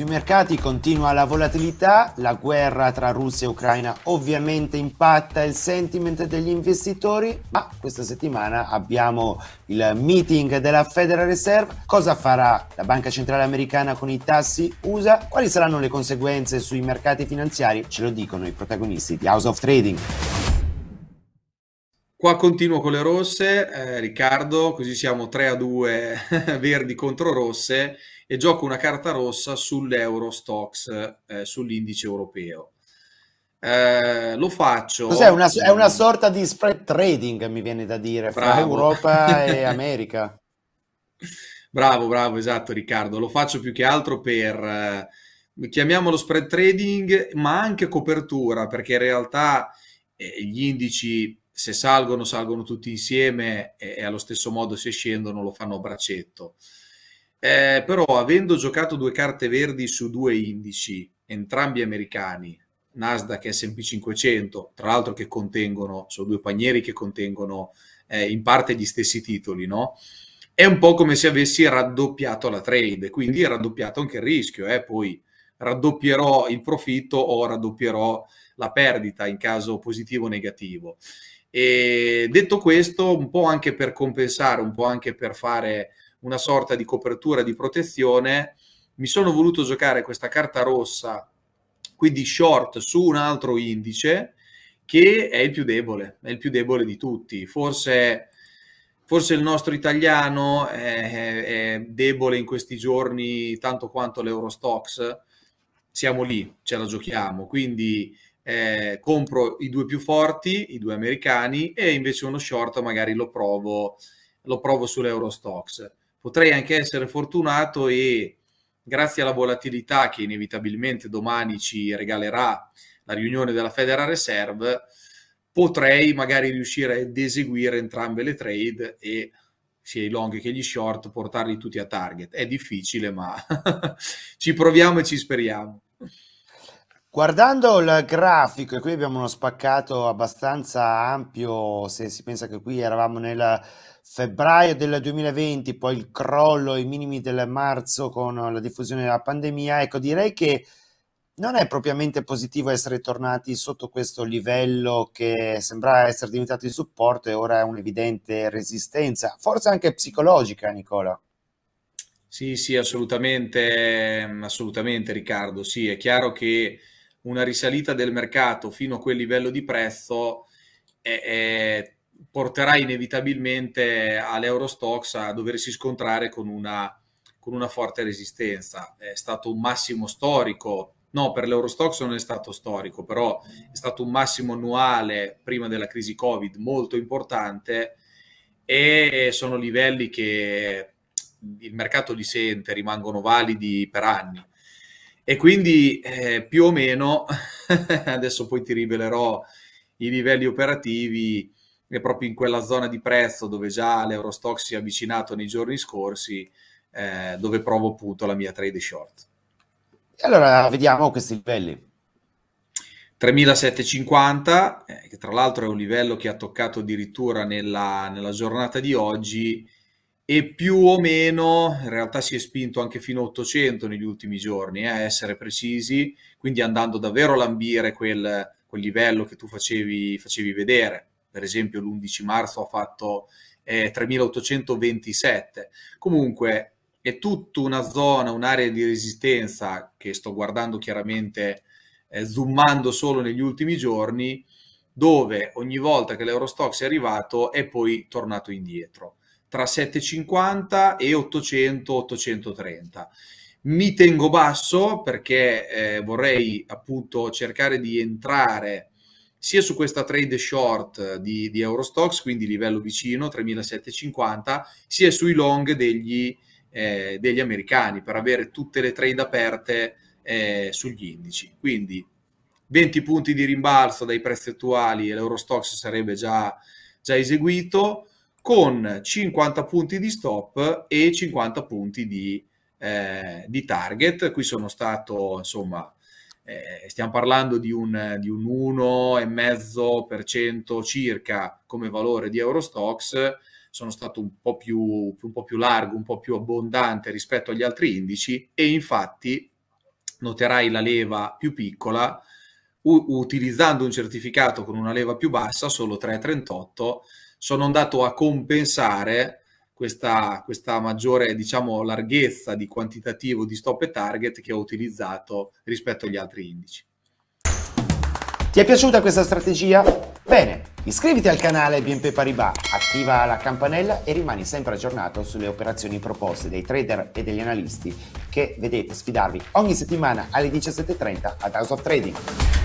Sui mercati continua la volatilità, la guerra tra Russia e Ucraina ovviamente impatta il sentiment degli investitori, ma questa settimana abbiamo il meeting della Federal Reserve. Cosa farà la Banca Centrale Americana con i tassi USA? Quali saranno le conseguenze sui mercati finanziari? Ce lo dicono i protagonisti di House of Trading. Qua continuo con le rosse, eh, Riccardo, così siamo 3 a 2 verdi contro rosse e gioco una carta rossa sull'Eurostox, eh, sull'indice europeo. Eh, lo faccio. Cos'è una, è una mm. sorta di spread trading, mi viene da dire, bravo. fra Europa e America. Bravo, bravo, esatto Riccardo. Lo faccio più che altro per, eh, chiamiamolo spread trading, ma anche copertura, perché in realtà eh, gli indici se salgono, salgono tutti insieme e, e allo stesso modo se scendono lo fanno a braccetto. Eh, però avendo giocato due carte verdi su due indici, entrambi americani, Nasdaq e S&P 500, tra l'altro che contengono, sono due panieri che contengono eh, in parte gli stessi titoli, no? È un po' come se avessi raddoppiato la trade, quindi raddoppiato anche il rischio, eh? poi raddoppierò il profitto o raddoppierò la perdita in caso positivo o negativo. E detto questo, un po' anche per compensare, un po' anche per fare una sorta di copertura di protezione, mi sono voluto giocare questa carta rossa, quindi short, su un altro indice che è il più debole, è il più debole di tutti. Forse, forse il nostro italiano è, è debole in questi giorni tanto quanto l'Eurostox, siamo lì, ce la giochiamo, quindi eh, compro i due più forti, i due americani, e invece uno short magari lo provo, lo provo sull'Eurostox. Potrei anche essere fortunato e grazie alla volatilità che inevitabilmente domani ci regalerà la riunione della Federal Reserve, potrei magari riuscire ad eseguire entrambe le trade e sia i long che gli short portarli tutti a target. È difficile, ma ci proviamo e ci speriamo. Guardando il grafico, e qui abbiamo uno spaccato abbastanza ampio, se si pensa che qui eravamo nel febbraio del 2020, poi il crollo, i minimi del marzo con la diffusione della pandemia, ecco direi che non è propriamente positivo essere tornati sotto questo livello che sembrava essere diventato il supporto e ora è un'evidente resistenza, forse anche psicologica Nicola. Sì, sì, assolutamente, assolutamente Riccardo, sì, è chiaro che una risalita del mercato fino a quel livello di prezzo eh, eh, porterà inevitabilmente all'Eurostox a doversi scontrare con una, con una forte resistenza. È stato un massimo storico, no per l'Eurostox non è stato storico, però è stato un massimo annuale prima della crisi Covid molto importante e sono livelli che il mercato li sente, rimangono validi per anni. E quindi eh, più o meno, adesso poi ti rivelerò i livelli operativi, e proprio in quella zona di prezzo dove già l'Eurostock si è avvicinato nei giorni scorsi, eh, dove provo appunto la mia trade short. E Allora, vediamo questi livelli. 3750, eh, che tra l'altro è un livello che ha toccato addirittura nella, nella giornata di oggi, e più o meno in realtà si è spinto anche fino a 800 negli ultimi giorni, eh, a essere precisi, quindi andando davvero a lambire quel, quel livello che tu facevi, facevi vedere. Per esempio l'11 marzo ha fatto eh, 3827. Comunque è tutta una zona, un'area di resistenza che sto guardando chiaramente eh, zoomando solo negli ultimi giorni, dove ogni volta che l'Eurostox è arrivato è poi tornato indietro tra 750 e 800 830 mi tengo basso perché eh, vorrei appunto cercare di entrare sia su questa trade short di, di Eurostox, quindi livello vicino 3750, sia sui long degli, eh, degli, americani per avere tutte le trade aperte eh, sugli indici. Quindi 20 punti di rimbalzo dai prezzi attuali e l'Eurostox sarebbe già, già eseguito con 50 punti di stop e 50 punti di, eh, di target. Qui sono stato, insomma, eh, stiamo parlando di un, di un 1,5% circa come valore di Eurostox, sono stato un po, più, un po' più largo, un po' più abbondante rispetto agli altri indici e infatti noterai la leva più piccola, utilizzando un certificato con una leva più bassa, solo 3,38 sono andato a compensare questa, questa maggiore diciamo, larghezza di quantitativo di stop e target che ho utilizzato rispetto agli altri indici. Ti è piaciuta questa strategia? Bene, iscriviti al canale BNP Paribas, attiva la campanella e rimani sempre aggiornato sulle operazioni proposte dai trader e degli analisti che vedete sfidarvi ogni settimana alle 17.30 ad House of Trading.